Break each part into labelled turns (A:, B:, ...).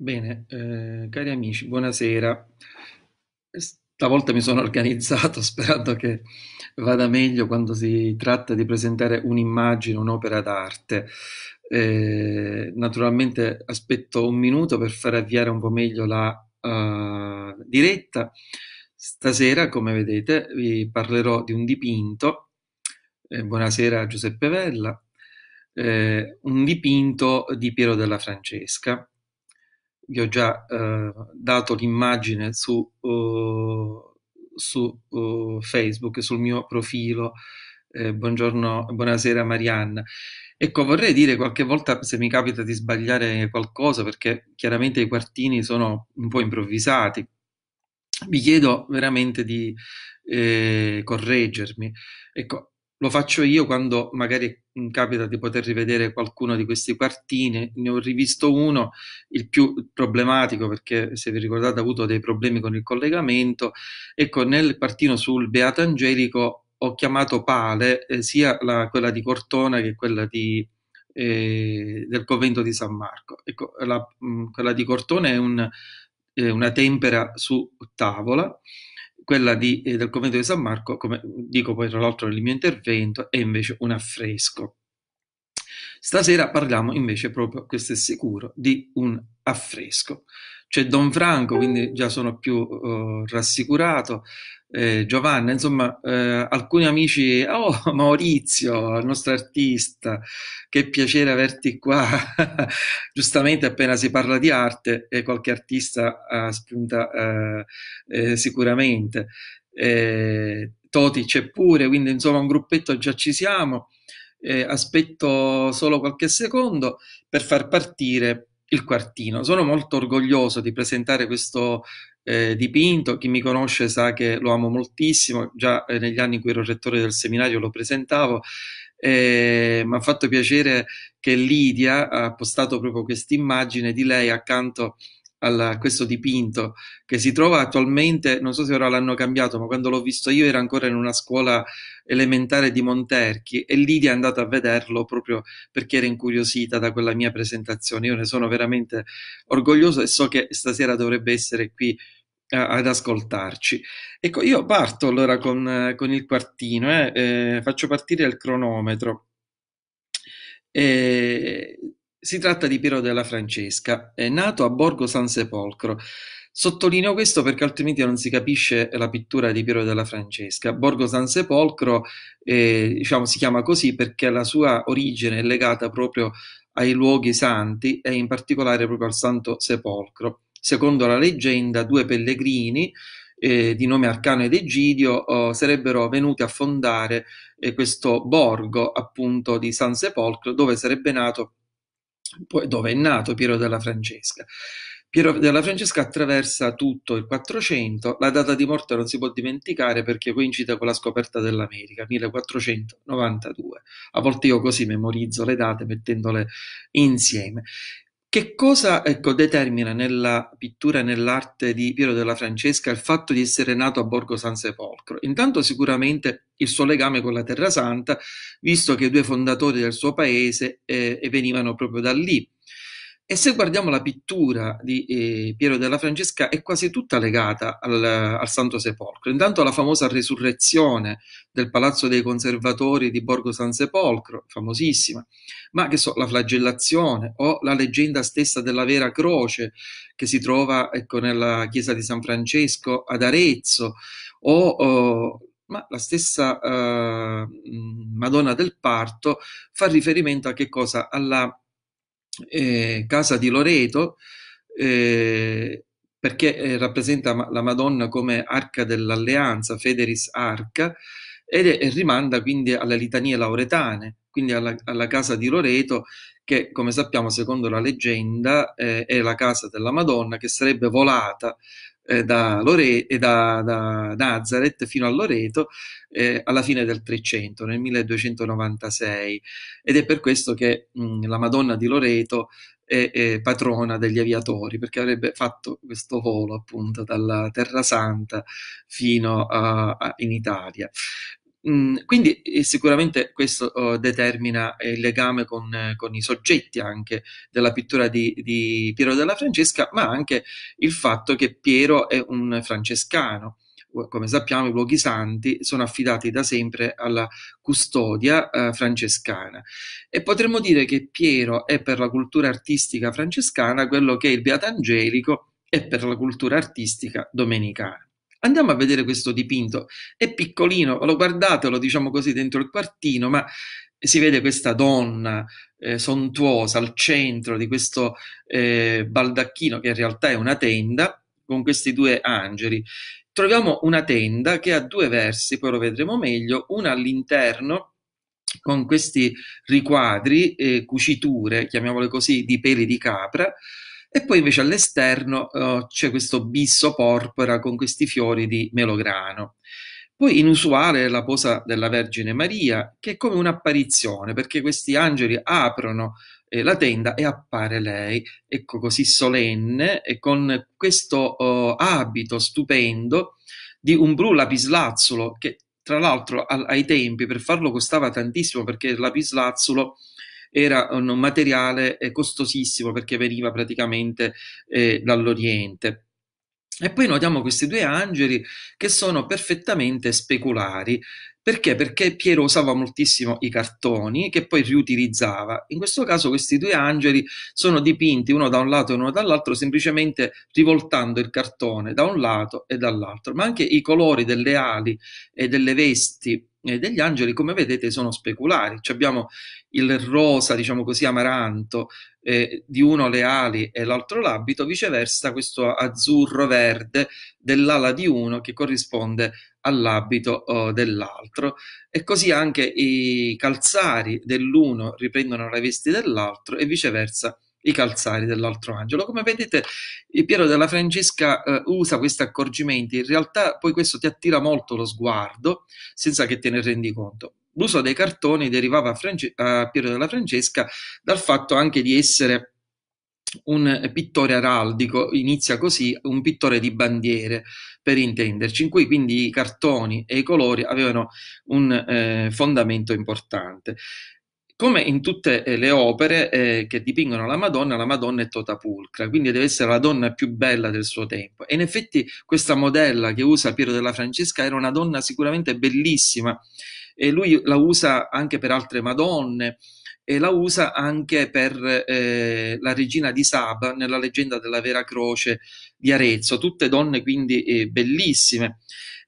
A: Bene, eh, cari amici, buonasera. Stavolta mi sono organizzato sperando che vada meglio quando si tratta di presentare un'immagine, un'opera d'arte. Eh, naturalmente aspetto un minuto per far avviare un po' meglio la uh, diretta. Stasera, come vedete, vi parlerò di un dipinto. Eh, buonasera Giuseppe Vella, eh, un dipinto di Piero della Francesca vi ho già eh, dato l'immagine su, uh, su uh, Facebook, sul mio profilo. Eh, buongiorno, buonasera Marianna. Ecco, vorrei dire qualche volta se mi capita di sbagliare qualcosa, perché chiaramente i quartini sono un po' improvvisati. Vi chiedo veramente di eh, correggermi. Ecco, lo faccio io quando magari Mm, capita di poter rivedere qualcuno di questi quartini, ne ho rivisto uno, il più problematico perché se vi ricordate ha avuto dei problemi con il collegamento, ecco nel quartino sul Beato Angelico ho chiamato pale eh, sia la, quella di Cortona che quella di, eh, del convento di San Marco. Ecco, la, mh, mm, quella di Cortona è, un, è una tempera su tavola quella di, eh, del convento di San Marco, come dico poi tra l'altro nel mio intervento, è invece un affresco. Stasera parliamo invece proprio, questo è sicuro, di un affresco c'è Don Franco, quindi già sono più uh, rassicurato. Eh, Giovanna, insomma, eh, alcuni amici, oh Maurizio, il nostro artista, che piacere averti qua. Giustamente, appena si parla di arte, eh, qualche artista eh, spunta eh, sicuramente. Eh, Toti c'è pure, quindi insomma, un gruppetto già ci siamo. aspetto solo qualche secondo per far partire il quartino. Sono molto orgoglioso di presentare questo eh, dipinto, chi mi conosce sa che lo amo moltissimo, già eh, negli anni in cui ero rettore del seminario lo presentavo, eh, mi ha fatto piacere che Lidia ha postato proprio questa immagine di lei accanto a a questo dipinto che si trova attualmente, non so se ora l'hanno cambiato, ma quando l'ho visto io era ancora in una scuola elementare di Monterchi e Lidia è andata a vederlo proprio perché era incuriosita da quella mia presentazione. Io ne sono veramente orgoglioso e so che stasera dovrebbe essere qui eh, ad ascoltarci. Ecco, io parto allora con, con il quartino, eh, eh, faccio partire il cronometro. Eh, si tratta di Piero della Francesca, nato a Borgo San Sepolcro. Sottolineo questo perché altrimenti non si capisce la pittura di Piero della Francesca. Borgo San Sepolcro eh, diciamo, si chiama così perché la sua origine è legata proprio ai luoghi santi e in particolare proprio al Santo Sepolcro. Secondo la leggenda, due pellegrini eh, di nome Arcano ed Egidio eh, sarebbero venuti a fondare eh, questo borgo appunto di San Sepolcro dove sarebbe nato poi dove è nato Piero della Francesca. Piero della Francesca attraversa tutto il 400, la data di morte non si può dimenticare perché coincide con la scoperta dell'America, 1492. A volte io così memorizzo le date mettendole insieme. Che cosa ecco, determina nella pittura e nell'arte di Piero della Francesca il fatto di essere nato a Borgo San Sepolcro? Intanto sicuramente il suo legame con la Terra Santa, visto che i due fondatori del suo paese eh, venivano proprio da lì. E se guardiamo la pittura di eh, Piero della Francesca è quasi tutta legata al, al, Santo Sepolcro. Intanto la famosa resurrezione del Palazzo dei Conservatori di Borgo San Sepolcro, famosissima, ma che so, la flagellazione o la leggenda stessa della vera croce che si trova ecco, nella chiesa di San Francesco ad Arezzo, o, o ma la stessa eh, Madonna del Parto fa riferimento a che cosa? Alla eh, casa di Loreto, eh, perché eh, rappresenta la Madonna come arca dell'alleanza, Federis Arca, ed è, rimanda quindi alle litanie lauretane, quindi alla, alla, casa di Loreto, che come sappiamo secondo la leggenda eh, è la casa della Madonna che sarebbe volata eh, da, Lore- eh, da, da, Nazareth fino a Loreto eh, alla fine del 300, nel 1296. Ed è per questo che mh, mm, la Madonna di Loreto è, è, patrona degli aviatori, perché avrebbe fatto questo volo appunto dalla Terra Santa fino a, a in Italia. Mm, quindi eh, sicuramente questo oh, determina eh, il legame con, eh, con, i soggetti anche della pittura di, di, Piero della Francesca, ma anche il fatto che Piero è un francescano. Come sappiamo, i luoghi santi sono affidati da sempre alla custodia eh, francescana e potremmo dire che Piero è per la cultura artistica francescana quello che il angelico è per la cultura artistica domenicana. Andiamo a vedere questo dipinto. È piccolino, lo guardatelo, diciamo così, dentro il quartino, ma si vede questa donna eh, sontuosa al centro di questo eh, baldacchino che in realtà è una tenda con questi due angeli. Troviamo una tenda che ha due versi, poi lo vedremo meglio, una all'interno con questi riquadri, eh, cuciture, chiamiamole così, di peli di capra, e poi invece all'esterno eh, c'è questo bisso porpora con questi fiori di melograno. Poi inusuale è la posa della Vergine Maria, che è come un'apparizione, perché questi angeli aprono eh, la tenda e appare lei, ecco così solenne e con questo eh, abito stupendo di un blu lapislazzolo che tra l'altro al, ai tempi per farlo costava tantissimo perché il lapislazzolo era un eh, materiale eh, costosissimo perché veniva praticamente eh, dall'Oriente. E poi notiamo questi due angeli che sono perfettamente speculari. Perché? Perché Piero usava moltissimo i cartoni che poi riutilizzava. In questo caso questi due angeli sono dipinti uno da un lato e uno dall'altro semplicemente rivoltando il cartone da un lato e dall'altro, ma anche i colori delle ali e delle vesti eh, degli angeli, come vedete, sono speculari. Cioè abbiamo il rosa, diciamo così, amaranto, eh, di uno le ali e l'altro l'abito, viceversa questo azzurro-verde dell'ala di uno che corrisponde all'abito eh, dell'altro. E così anche i calzari dell'uno riprendono le vesti dell'altro e viceversa i calzari dell'altro angelo. Come vedete, Piero della Francesca eh, usa questi accorgimenti, in realtà poi questo ti attira molto lo sguardo senza che te ne rendi conto. L'uso dei cartoni derivava a, Frange- a eh, Piero della Francesca dal fatto anche di essere un pittore araldico, inizia così, un pittore di bandiere, per intenderci, in cui quindi i cartoni e i colori avevano un eh, fondamento importante. Come in tutte eh, le opere eh, che dipingono la Madonna, la Madonna è tota pulcra, quindi deve essere la donna più bella del suo tempo. E in effetti questa modella che usa Piero della Francesca era una donna sicuramente bellissima e lui la usa anche per altre Madonne e la usa anche per eh, la regina di Saba nella leggenda della Vera Croce di Arezzo, tutte donne quindi eh, bellissime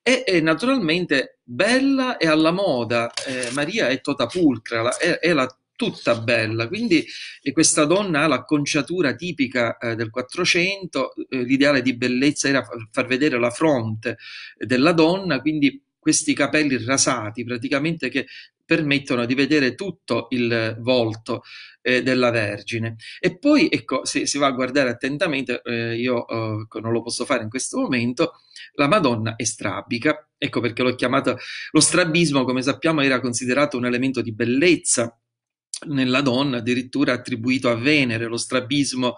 A: e, e naturalmente bella e alla moda. Eh, Maria è tutta pulcra, la, è, è la tutta bella. Quindi eh, questa donna ha l'acconciatura tipica eh, del Quattrocento, eh, l'ideale di bellezza era far vedere la fronte eh, della donna, quindi questi capelli rasati praticamente che permettono di vedere tutto il volto eh, della Vergine. E poi, ecco, se si va a guardare attentamente, eh, io eh, ecco, non lo posso fare in questo momento, la Madonna è strabica, ecco perché l'ho chiamata, lo strabismo come sappiamo era considerato un elemento di bellezza nella donna, addirittura attribuito a Venere, lo strabismo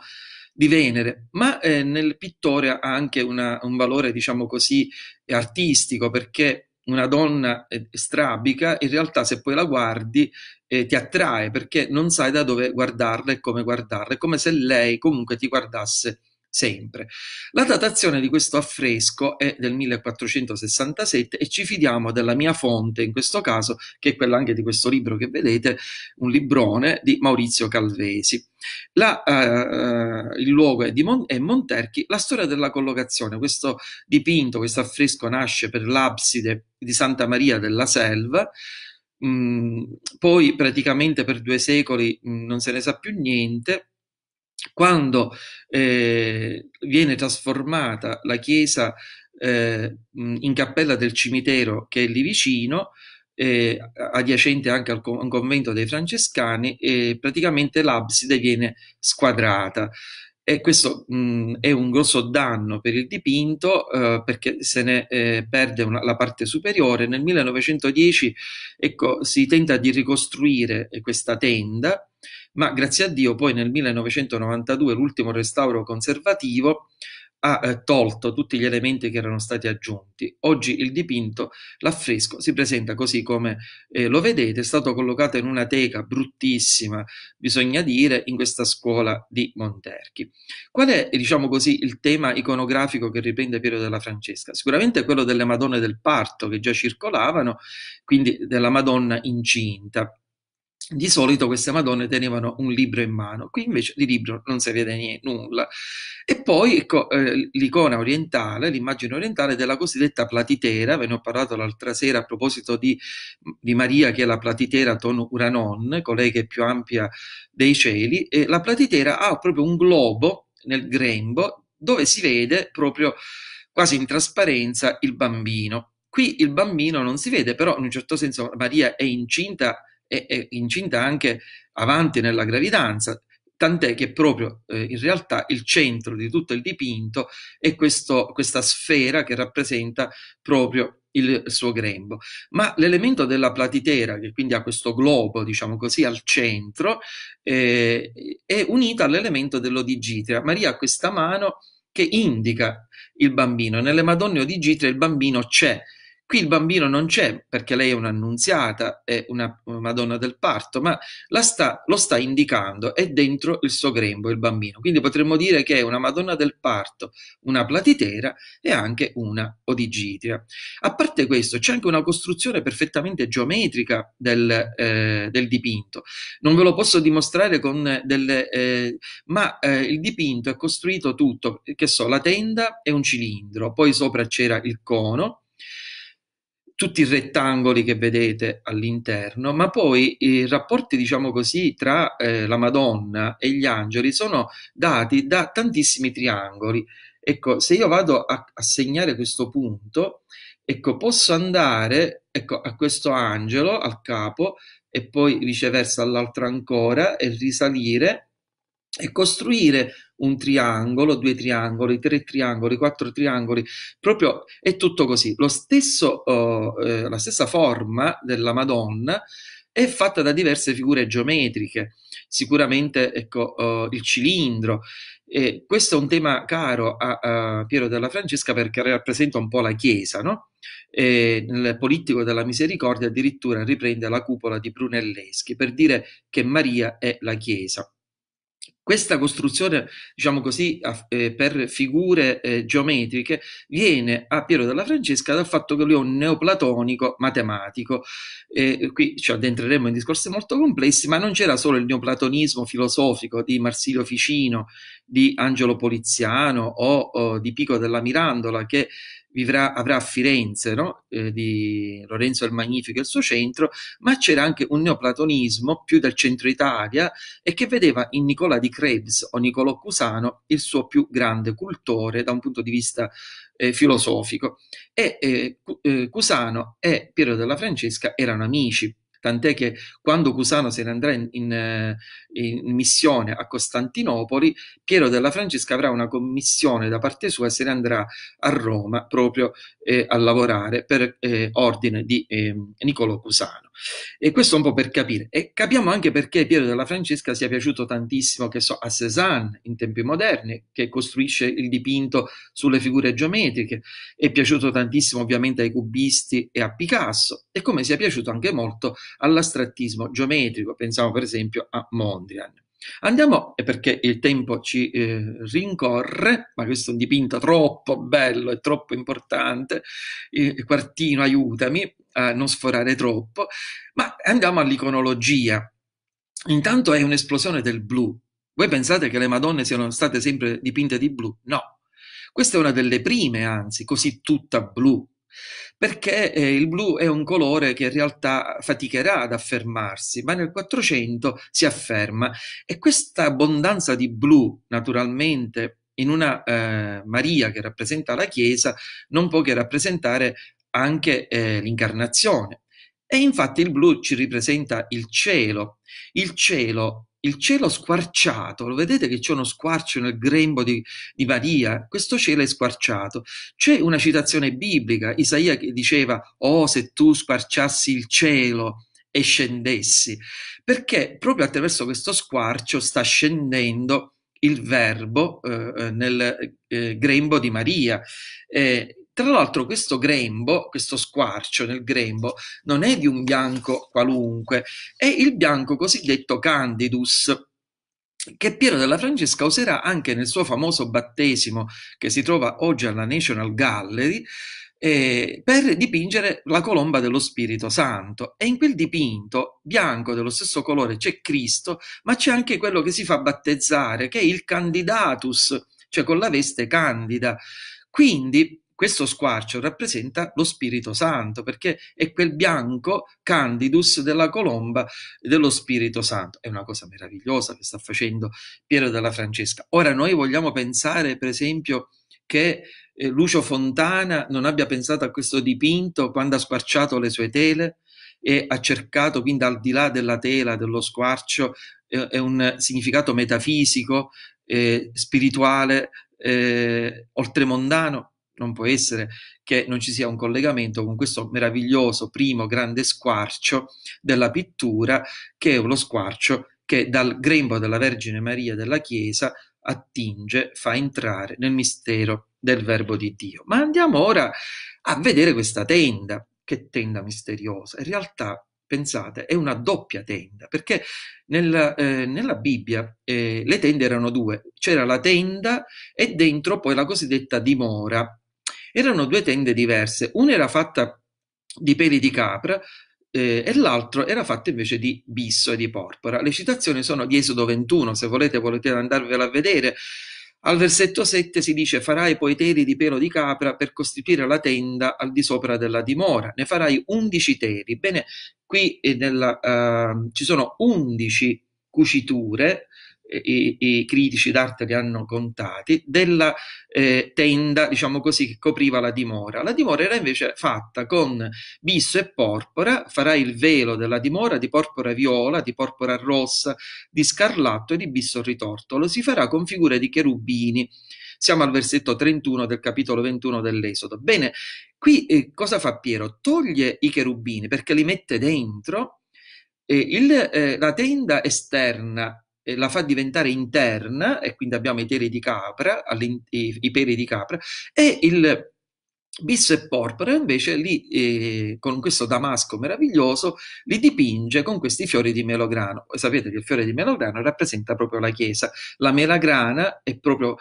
A: di Venere, ma eh, nel pittore ha anche una, un valore, diciamo così, artistico, perché una donna eh, strabica, in realtà se poi la guardi eh, ti attrae perché non sai da dove guardarla e come guardarla, è come se lei comunque ti guardasse sempre. La datazione di questo affresco è del 1467 e ci fidiamo della mia fonte, in questo caso, che è quella anche di questo libro che vedete, un librone di Maurizio Calvesi. La, uh, il luogo è, di Mon- è Monterchi, la storia della collocazione, questo dipinto, questo affresco nasce per l'abside di Santa Maria della Selva, mh, mm, poi praticamente per due secoli mh, mm, non se ne sa più niente, quando eh, viene trasformata la chiesa eh, in cappella del cimitero che è lì vicino, eh, adiacente anche al, co- al, convento dei francescani, e praticamente l'abside viene squadrata. E questo mh, è un grosso danno per il dipinto eh, perché se ne eh, perde una, la parte superiore. Nel 1910 ecco, si tenta di ricostruire eh, questa tenda ma grazie a Dio poi nel 1992 l'ultimo restauro conservativo ha eh, tolto tutti gli elementi che erano stati aggiunti. Oggi il dipinto, l'affresco, si presenta così come eh, lo vedete, è stato collocato in una teca bruttissima, bisogna dire, in questa scuola di Monterchi. Qual è, diciamo così, il tema iconografico che riprende Piero della Francesca? Sicuramente quello delle Madonne del parto che già circolavano, quindi della Madonna incinta di solito queste Madonne tenevano un libro in mano, qui invece di libro non si vede niente, nulla. E poi ecco, eh, l'icona orientale, l'immagine orientale della cosiddetta platitera, ve ne ho parlato l'altra sera a proposito di, di Maria che è la platitera ton Uranon, colei che è più ampia dei cieli, e la platitera ha proprio un globo nel grembo dove si vede proprio quasi in trasparenza il bambino. Qui il bambino non si vede, però in un certo senso Maria è incinta e, e incinta anche avanti nella gravidanza, tant'è che proprio eh, in realtà il centro di tutto il dipinto è questo, questa sfera che rappresenta proprio il suo grembo. Ma l'elemento della platitera, che quindi ha questo globo, diciamo così, al centro, eh, è unito all'elemento dell'odigitria. Maria ha questa mano che indica il bambino. Nelle Madonne odigitria il bambino c'è, Qui il bambino non c'è perché lei è un'annunziata, è una Madonna del parto, ma sta, lo sta indicando, è dentro il suo grembo il bambino. Quindi potremmo dire che è una Madonna del parto, una platitera e anche una odigitria. A parte questo, c'è anche una costruzione perfettamente geometrica del, eh, del dipinto. Non ve lo posso dimostrare con delle... Eh, ma eh, il dipinto è costruito tutto, che so, la tenda e un cilindro, poi sopra c'era il cono, tutti i rettangoli che vedete all'interno, ma poi i rapporti, diciamo così, tra eh, la Madonna e gli angeli sono dati da tantissimi triangoli. Ecco, se io vado a, a segnare questo punto, ecco, posso andare ecco, a questo angelo, al capo, e poi viceversa all'altro ancora, e risalire e costruire un triangolo, due triangoli, tre triangoli, quattro triangoli, proprio è tutto così. Stesso, uh, eh, la stessa forma della Madonna è fatta da diverse figure geometriche, sicuramente ecco, uh, il cilindro. E questo è un tema caro a, a, Piero della Francesca perché rappresenta un po' la Chiesa, no? E nel Politico della Misericordia addirittura riprende la cupola di Brunelleschi per dire che Maria è la Chiesa. Questa costruzione, diciamo così, a, eh, per figure eh, geometriche viene a Piero della Francesca dal fatto che lui è un neoplatonico matematico. Eh, qui ci addentreremo in discorsi molto complessi, ma non c'era solo il neoplatonismo filosofico di Marsilio Ficino, di Angelo Poliziano o, o di Pico della Mirandola che vivrà, avrà Firenze no? eh, di Lorenzo il Magnifico e il suo centro, ma c'era anche un neoplatonismo più del centro Italia e che vedeva in Nicola di Krebs o Niccolò Cusano il suo più grande cultore da un punto di vista eh, filosofico. E eh, eh Cusano e Piero della Francesca erano amici, tant'è che quando Cusano se ne andrà in, in, eh, in missione a Costantinopoli, Piero della Francesca avrà una commissione da parte sua e se ne andrà a Roma proprio eh, a lavorare per eh, ordine di eh, Niccolò Cusano. E questo un po' per capire. E capiamo anche perché Piero della Francesca sia piaciuto tantissimo, che so, a Cézanne in tempi moderni, che costruisce il dipinto sulle figure geometriche, è piaciuto tantissimo ovviamente ai cubisti e a Picasso, e come sia piaciuto anche molto all'astrattismo geometrico, pensiamo per esempio a Mondrian. Andiamo, perché il tempo ci eh, rincorre, ma questo è un dipinto troppo bello e troppo importante, eh, Quartino aiutami a non sforare troppo, ma andiamo all'iconologia. Intanto è un'esplosione del blu. Voi pensate che le Madonne siano state sempre dipinte di blu? No. Questa è una delle prime, anzi, così tutta blu, perché eh, il blu è un colore che in realtà faticherà ad affermarsi, ma nel 400 si afferma e questa abbondanza di blu, naturalmente, in una eh, Maria che rappresenta la Chiesa, non può che rappresentare anche eh, l'incarnazione. E infatti il blu ci ripresenta il cielo. Il cielo il cielo squarciato, lo vedete che c'è uno squarcio nel grembo di, di, Maria? Questo cielo è squarciato. C'è una citazione biblica, Isaia che diceva, oh se tu squarciassi il cielo e scendessi, perché proprio attraverso questo squarcio sta scendendo il verbo eh, eh nel eh, grembo di Maria. Eh, tra l'altro questo grembo, questo squarcio nel grembo, non è di un bianco qualunque, è il bianco cosiddetto candidus, che Piero della Francesca userà anche nel suo famoso battesimo che si trova oggi alla National Gallery eh, per dipingere la colomba dello Spirito Santo. E in quel dipinto bianco dello stesso colore c'è Cristo, ma c'è anche quello che si fa battezzare, che è il candidatus, cioè con la veste candida. Quindi questo squarcio rappresenta lo Spirito Santo, perché è quel bianco candidus della colomba dello Spirito Santo. È una cosa meravigliosa che sta facendo Piero della Francesca. Ora noi vogliamo pensare, per esempio, che eh, Lucio Fontana non abbia pensato a questo dipinto quando ha squarciato le sue tele e ha cercato quindi al di là della tela, dello squarcio, eh, un significato metafisico, eh, spirituale, eh, oltremondano? non può essere che non ci sia un collegamento con questo meraviglioso primo grande squarcio della pittura, che è uno squarcio che dal grembo della Vergine Maria della Chiesa attinge, fa entrare nel mistero del Verbo di Dio. Ma andiamo ora a vedere questa tenda, che tenda misteriosa. In realtà, pensate, è una doppia tenda, perché nella, eh, nella Bibbia eh, le tende erano due, c'era la tenda e dentro poi la cosiddetta dimora, erano due tende diverse, una era fatta di peli di capra eh, e l'altra era fatta invece di bisso e di porpora. Le citazioni sono di Esodo 21, se volete volete andarvela a vedere. Al versetto 7 si dice farai poi teli di pelo di capra per costituire la tenda al di sopra della dimora, ne farai undici teri. Bene, qui eh, nella, uh, ci sono undici cuciture i, i critici d'arte li hanno contati, della eh, tenda, diciamo così, che copriva la dimora. La dimora era invece fatta con bisso e porpora, farà il velo della dimora di porpora viola, di porpora rossa, di scarlatto e di bisso ritorto. Lo si farà con figure di cherubini. Siamo al versetto 31 del capitolo 21 dell'Esodo. Bene, qui eh, cosa fa Piero? Toglie i cherubini perché li mette dentro. Eh, il, eh, la tenda esterna la fa diventare interna e quindi abbiamo i peri di capra, i, i peri di capra e il Bis e Porpora invece lì eh, con questo damasco meraviglioso li dipinge con questi fiori di melograno. sapete che il fiore di melograno rappresenta proprio la Chiesa. La melagrana è proprio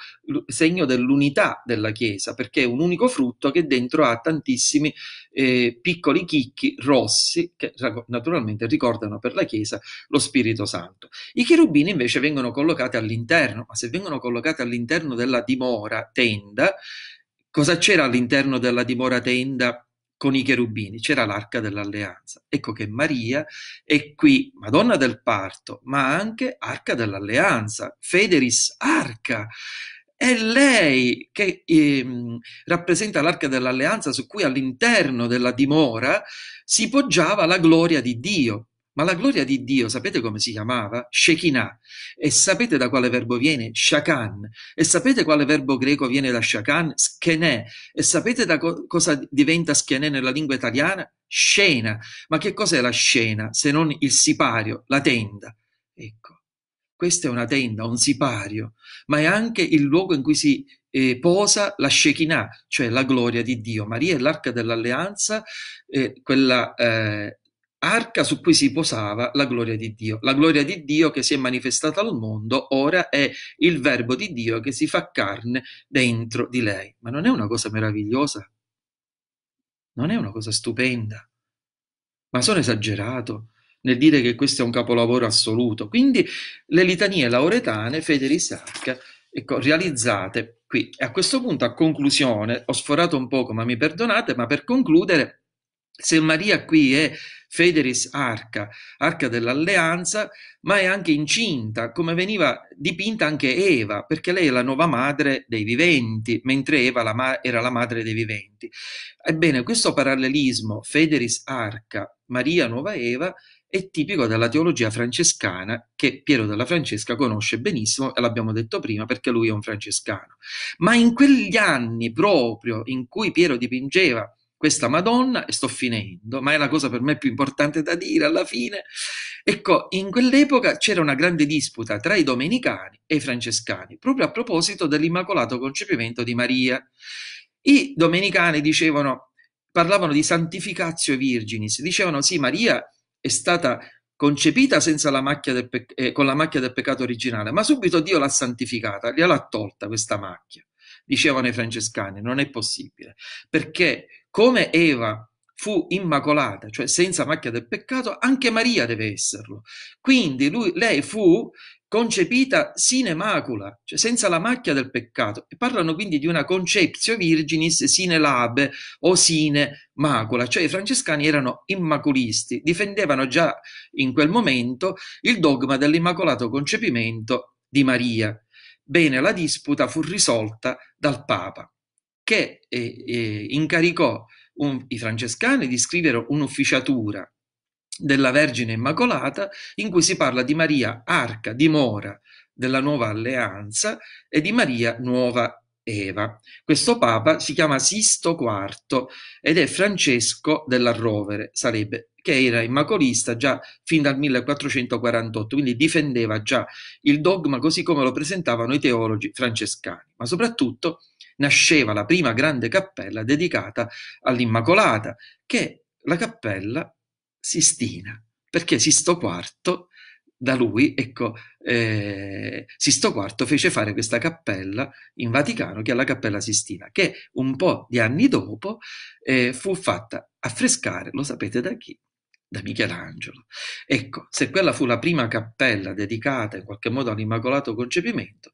A: segno dell'unità della Chiesa perché è un unico frutto che dentro ha tantissimi eh, piccoli chicchi rossi che naturalmente ricordano per la Chiesa lo Spirito Santo. I cherubini invece vengono collocati all'interno, ma se vengono collocati all'interno della dimora, tenda, Cosa c'era all'interno della dimora-tenda con i cherubini? C'era l'arca dell'alleanza. Ecco che Maria è qui Madonna del parto, ma anche arca dell'alleanza, Federis arca. È lei che eh, rappresenta l'arca dell'alleanza su cui all'interno della dimora si poggiava la gloria di Dio, ma la gloria di Dio, sapete come si chiamava? Shekinah. E sapete da quale verbo viene? Shakan. E sapete quale verbo greco viene da Shakan? Schenè. E sapete da co- cosa diventa schenè nella lingua italiana? Scena. Ma che cos'è la scena se non il sipario, la tenda? Ecco, questa è una tenda, un sipario, ma è anche il luogo in cui si eh, posa la Shekinah, cioè la gloria di Dio. Maria è l'arca dell'alleanza, eh, quella... Eh, arca su cui si posava la gloria di Dio, la gloria di Dio che si è manifestata al mondo, ora è il verbo di Dio che si fa carne dentro di lei. Ma non è una cosa meravigliosa? Non è una cosa stupenda? Ma sono esagerato nel dire che questo è un capolavoro assoluto. Quindi le litanie lauretane Federis Arca ecco, realizzate qui. E a questo punto, a conclusione, ho sforato un poco, ma mi perdonate, ma per concludere se Maria qui è Federis Arca, Arca dell'Alleanza, ma è anche incinta, come veniva dipinta anche Eva, perché lei è la nuova madre dei viventi, mentre Eva la ma- era la madre dei viventi. Ebbene, questo parallelismo Federis Arca, Maria nuova Eva, è tipico della teologia francescana che Piero della Francesca conosce benissimo, e l'abbiamo detto prima perché lui è un francescano. Ma in quegli anni proprio in cui Piero dipingeva questa Madonna, e sto finendo, ma è la cosa per me più importante da dire alla fine. Ecco, in quell'epoca c'era una grande disputa tra i domenicani e i francescani, proprio a proposito dell'Immacolato Concepimento di Maria. I domenicani dicevano, parlavano di santificatio virginis, dicevano sì, Maria è stata concepita senza la macchia del pe- eh, con la macchia del peccato originale, ma subito Dio l'ha santificata, gliel'ha tolta questa macchia. Dicevano i francescani, non è possibile, perché come Eva fu immacolata, cioè senza macchia del peccato, anche Maria deve esserlo. Quindi lui, lei fu concepita sine macula, cioè senza la macchia del peccato. E parlano quindi di una conceptio virginis sine labe o sine macula, cioè i francescani erano immaculisti, difendevano già in quel momento il dogma dell'immacolato concepimento di Maria. Bene, la disputa fu risolta dal Papa che eh, eh, incaricò un, i francescani di scrivere un'ufficiatura della Vergine Immacolata in cui si parla di Maria Arca, dimora della nuova alleanza e di Maria Nuova Eva. Questo papa si chiama Sisto IV ed è Francesco della Rovere, sarebbe, che era immacolista già fin dal 1448, quindi difendeva già il dogma così come lo presentavano i teologi francescani, ma soprattutto nasceva la prima grande cappella dedicata all'Immacolata, che è la cappella Sistina, perché Sisto IV da lui, ecco, eh, Sisto IV fece fare questa cappella in Vaticano, che è la Cappella Sistina, che un po' di anni dopo eh, fu fatta affrescare, lo sapete da chi? Da Michelangelo. Ecco, se quella fu la prima cappella dedicata in qualche modo all'Immacolato Concepimento,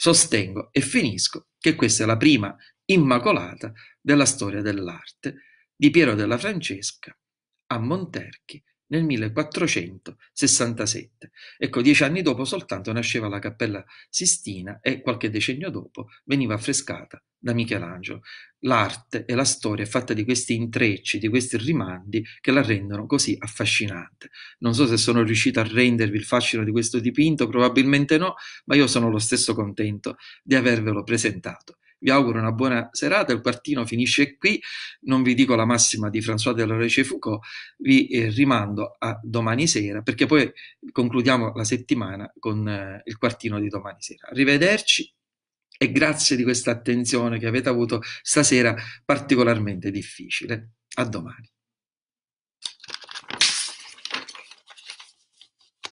A: Sostengo e finisco che questa è la prima immacolata della storia dell'arte di Piero della Francesca a Monterchi nel 1467. Ecco, dieci anni dopo soltanto nasceva la Cappella Sistina e qualche decennio dopo veniva affrescata da Michelangelo. L'arte e la storia è fatta di questi intrecci, di questi rimandi che la rendono così affascinante. Non so se sono riuscito a rendervi il fascino di questo dipinto, probabilmente no, ma io sono lo stesso contento di avervelo presentato. Vi auguro una buona serata, il quartino finisce qui, non vi dico la massima di François de la Rece Foucault, vi eh, rimando a domani sera perché poi concludiamo la settimana con eh, il quartino di domani sera. Arrivederci e grazie di questa attenzione che avete avuto stasera particolarmente difficile. A domani.